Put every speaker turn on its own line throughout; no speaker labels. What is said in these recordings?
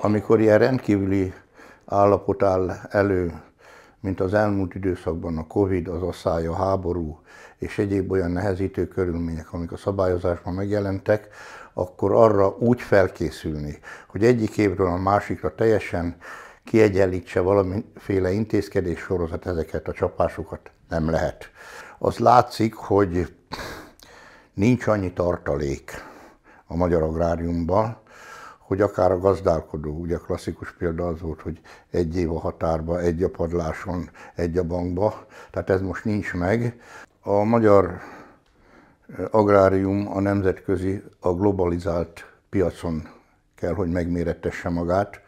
Amikor ilyen rendkívüli állapot áll elő, mint az elmúlt időszakban a Covid, az asszály, a háború és egyéb olyan nehezítő körülmények, amik a szabályozásban megjelentek, akkor arra úgy felkészülni, hogy egyik évről a másikra teljesen kiegyenlítse valamiféle intézkedés sorozat ezeket a csapásokat nem lehet. Az látszik, hogy nincs annyi tartalék a magyar agráriumban, hogy akár a gazdálkodó, ugye klasszikus példa az volt, hogy egy év a határba, egy a padláson, egy a bankba, tehát ez most nincs meg. A magyar agrárium a nemzetközi, a globalizált piacon kell, hogy megmérettesse magát,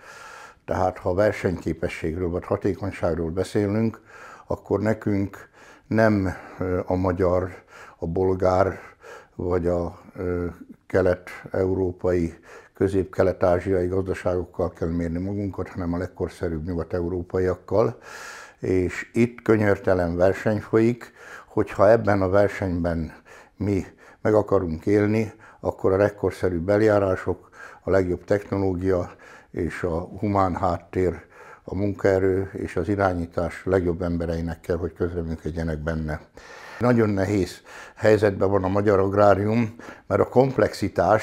tehát ha versenyképességről vagy hatékonyságról beszélünk, akkor nekünk nem a magyar, a bolgár, vagy a kelet-európai, közép-kelet-ázsiai gazdaságokkal kell mérni magunkat, hanem a legkorszerűbb nyugat-európaiakkal. És itt könyörtelen verseny folyik, hogyha ebben a versenyben mi meg akarunk élni, akkor a legkorszerűbb eljárások, a legjobb technológia és a humán háttér a munkaerő és az irányítás legjobb embereinek kell, hogy közreműködjenek benne. Nagyon nehéz helyzetben van a magyar agrárium, mert a komplexitás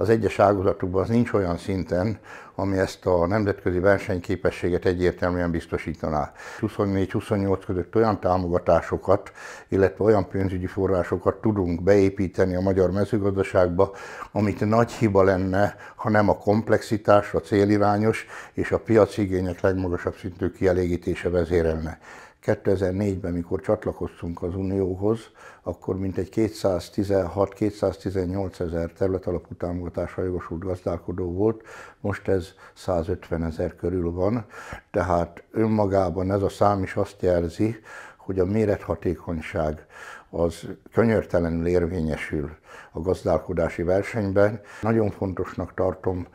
az egyes ágazatukban az nincs olyan szinten, ami ezt a nemzetközi versenyképességet egyértelműen biztosítaná. 24-28 között olyan támogatásokat, illetve olyan pénzügyi forrásokat tudunk beépíteni a magyar mezőgazdaságba, amit nagy hiba lenne, ha nem a komplexitás, a célirányos és a piaci igények legmagasabb szintű kielégítése vezérelne. 2004-ben, mikor csatlakoztunk az Unióhoz, akkor mintegy 216-218 ezer területalapú támogatásra jogosult gazdálkodó volt, most ez 150 ezer körül van, tehát önmagában ez a szám is azt jelzi, hogy a mérethatékonyság az könyörtelenül érvényesül a gazdálkodási versenyben. Nagyon fontosnak tartom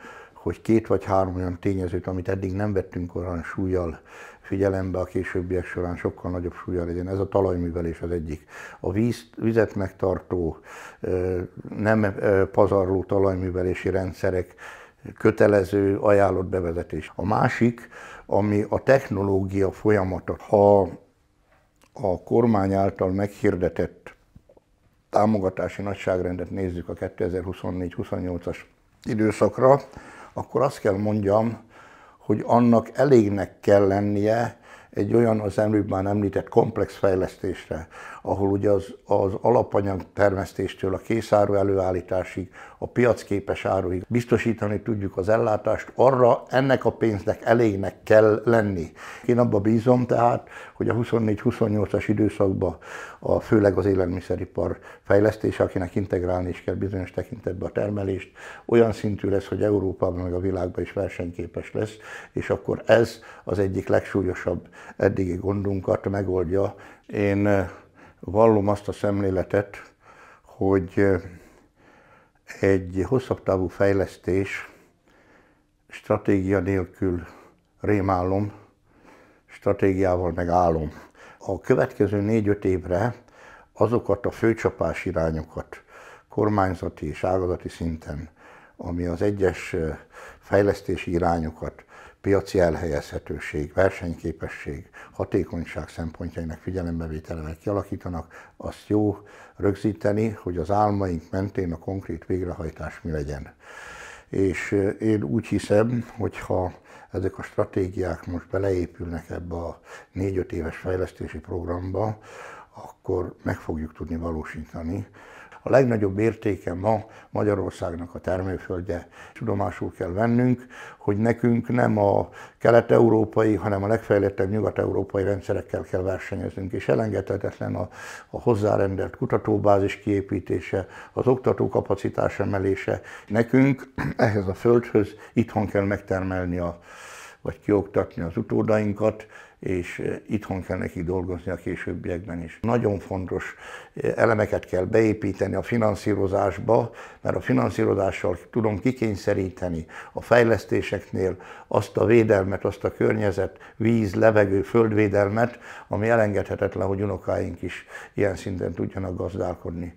hogy két vagy három olyan tényezőt, amit eddig nem vettünk olyan súlyjal figyelembe, a későbbiek során sokkal nagyobb súlyjal legyen. Ez a talajművelés az egyik. A víz, vizet megtartó, nem pazarló talajművelési rendszerek kötelező ajánlott bevezetés. A másik, ami a technológia folyamata. Ha a kormány által meghirdetett támogatási nagyságrendet nézzük a 2024-28-as időszakra, akkor azt kell mondjam, hogy annak elégnek kell lennie egy olyan az előbb már említett komplex fejlesztésre, ahol ugye az, az alapanyag termesztéstől a készáru előállításig, a piacképes áruig biztosítani tudjuk az ellátást, arra ennek a pénznek elégnek kell lenni. Én abba bízom tehát, hogy a 24-28-as időszakban a, főleg az élelmiszeripar fejlesztése, akinek integrálni is kell bizonyos tekintetben a termelést, olyan szintű lesz, hogy Európában meg a világban is versenyképes lesz, és akkor ez az egyik legsúlyosabb eddigi gondunkat megoldja. Én vallom azt a szemléletet, hogy egy hosszabb távú fejlesztés stratégia nélkül rémálom, stratégiával megállom. A következő négy-öt évre azokat a főcsapás irányokat kormányzati és ágazati szinten, ami az egyes fejlesztési irányokat piaci elhelyezhetőség, versenyképesség, hatékonyság szempontjainak figyelembevételemet kialakítanak, azt jó rögzíteni, hogy az álmaink mentén a konkrét végrehajtás mi legyen. És én úgy hiszem, hogyha ezek a stratégiák most beleépülnek ebbe a négy-öt éves fejlesztési programba, akkor meg fogjuk tudni valósítani a legnagyobb értéke ma Magyarországnak a termőföldje. Tudomásul kell vennünk, hogy nekünk nem a kelet-európai, hanem a legfejlettebb nyugat-európai rendszerekkel kell versenyeznünk, és elengedhetetlen a, a hozzárendelt kutatóbázis kiépítése, az oktatókapacitás emelése. Nekünk ehhez a földhöz itthon kell megtermelni a vagy kioktatni az utódainkat, és eh, itthon kell neki dolgozni a későbbiekben is. Nagyon fontos eh, elemeket kell beépíteni a finanszírozásba, mert a finanszírozással tudom kikényszeríteni a fejlesztéseknél azt a védelmet, azt a környezet, víz, levegő, földvédelmet, ami elengedhetetlen, hogy unokáink is ilyen szinten tudjanak gazdálkodni.